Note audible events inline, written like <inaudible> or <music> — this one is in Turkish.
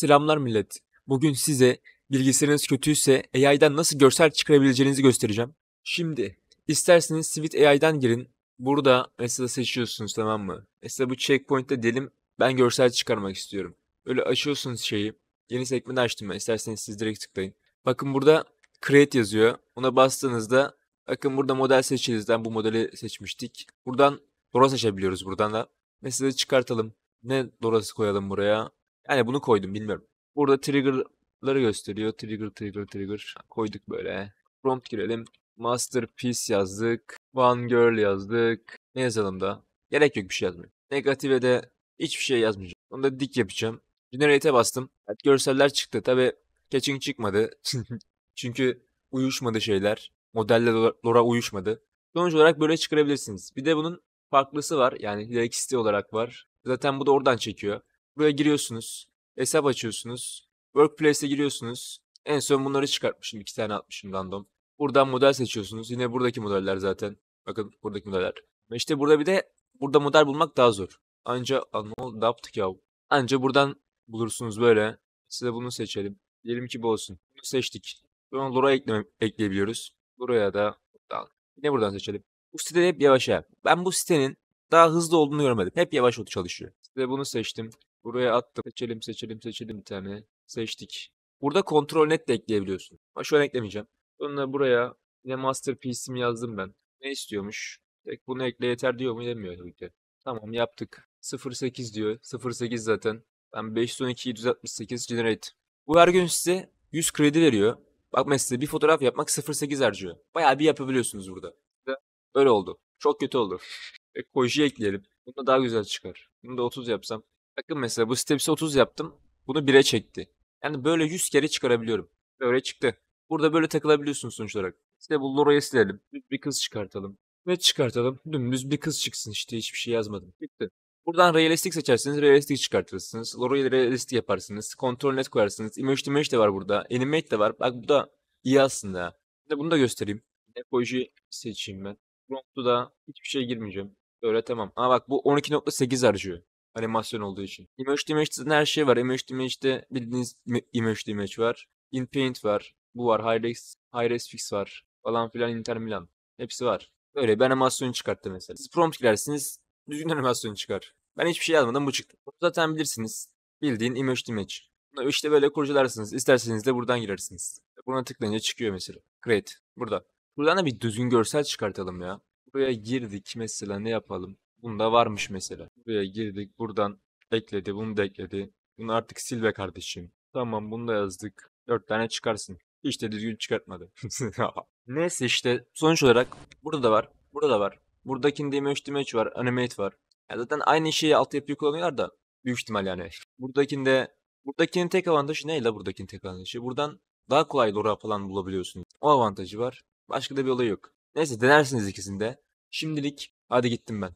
Selamlar millet. Bugün size bilgisayarınız kötüyse AI'dan nasıl görsel çıkarabileceğinizi göstereceğim. Şimdi isterseniz Sweet AI'dan girin. Burada mesela seçiyorsunuz tamam mı? Mesela bu checkpoint'te diyelim ben görsel çıkarmak istiyorum. Öyle açıyorsunuz şeyi. Yeni sekmeni açtım ben. İsterseniz siz direkt tıklayın. Bakın burada create yazıyor. Ona bastığınızda bakın burada model Ben bu modeli seçmiştik. Buradan Dora seçebiliyoruz buradan da. Mesela çıkartalım. Ne Dora'sı koyalım buraya? Yani bunu koydum bilmiyorum. Burada trigger'ları gösteriyor. Trigger, trigger, trigger. Koyduk böyle. Prompt girelim. Masterpiece yazdık. One Girl yazdık. Ne yazalım da? Gerek yok bir şey yazmıyor. Negatife de hiçbir şey yazmayacağım. Onu da dik yapacağım. Generate'e bastım. Evet, görseller çıktı. Tabi catching çıkmadı. <laughs> Çünkü uyuşmadı şeyler. Modelle Lora uyuşmadı. Sonuç olarak böyle çıkarabilirsiniz. Bir de bunun farklısı var. Yani ileriki site olarak var. Zaten bu da oradan çekiyor. Buraya giriyorsunuz. Hesap açıyorsunuz. Workplace'e giriyorsunuz. En son bunları çıkartmışım. iki tane atmışım random. Buradan model seçiyorsunuz. Yine buradaki modeller zaten. Bakın buradaki modeller. Ve işte burada bir de burada model bulmak daha zor. Anca ne oldu? Ne yaptık ya? Anca buradan bulursunuz böyle. Size bunu seçelim. Diyelim ki bu olsun. Bunu seçtik. Sonra Lora ekleme, ekleyebiliyoruz. Buraya da buradan. Yine buradan seçelim. Bu sitede hep yavaş ya. Ben bu sitenin daha hızlı olduğunu görmedim. Hep yavaş çalışıyor. Size bunu seçtim. Buraya attım. Seçelim seçelim seçelim bir tane. Seçtik. Burada kontrol net de ekleyebiliyorsun. Ama şu an eklemeyeceğim. Sonra buraya yine masterpiece'imi yazdım ben. Ne istiyormuş? Tek bunu ekle yeter diyor mu demiyor tabii ki. Tamam yaptık. 08 diyor. 08 zaten. Ben 512.768 generate. Bu her gün size 100 kredi veriyor. Bak mesela bir fotoğraf yapmak 08 harcıyor. Bayağı bir yapabiliyorsunuz burada. Öyle oldu. Çok kötü oldu. E, ekleyelim. Bunda daha güzel çıkar. Bunu da 30 yapsam. Bakın mesela bu steps'i 30 yaptım. Bunu 1'e çekti. Yani böyle 100 kere çıkarabiliyorum. Böyle çıktı. Burada böyle takılabiliyorsun sonuç olarak. İşte bu Lora'yı silelim. Bir kız çıkartalım. Ne çıkartalım? Dümdüz bir kız çıksın işte hiçbir şey yazmadım. Bitti. Buradan realistik seçersiniz, realistik çıkartırsınız. Lora'yı realistik yaparsınız. Kontrol net koyarsınız. Image to image de var burada. Animate de var. Bak bu da iyi aslında. Bir bunu da göstereyim. Emoji seçeyim ben. Prompt'u da hiçbir şey girmeyeceğim. Böyle tamam. Ama bak bu 12.8 harcıyor animasyon olduğu için. Image to Image her şey var. Image to Image'de bildiğiniz Image to Image var. InPaint var. Bu var. Hi-Res, Hi-Res Fix var. Falan filan Inter Milan. Hepsi var. Böyle bir animasyon çıkarttı mesela. Siz prompt girersiniz. Düzgün <laughs> animasyon çıkar. Ben hiçbir şey yazmadan bu çıktı. Bunu zaten bilirsiniz. Bildiğin image to image. Bunu böyle kurcalarsınız. İsterseniz de buradan girersiniz. Buna tıklayınca çıkıyor mesela. Create Burada. Buradan da bir düzgün görsel çıkartalım ya. Buraya girdik mesela ne yapalım? Bunda varmış mesela. Buraya girdik buradan ekledi bunu da ekledi. Bunu artık sil be kardeşim. Tamam bunu da yazdık. Dört tane çıkarsın. Hiç de düzgün çıkartmadı. <laughs> Neyse işte sonuç olarak burada da var. Burada da var. Buradakinde image image var. Animate var. Ya zaten aynı şeyi altyapıyı kullanıyorlar da. Büyük ihtimal yani. Buradakinde Buradakinin tek avantajı ne la buradakinin tek avantajı? Buradan daha kolay lora falan bulabiliyorsunuz. O avantajı var. Başka da bir olay yok. Neyse denersiniz ikisinde. Şimdilik hadi gittim ben.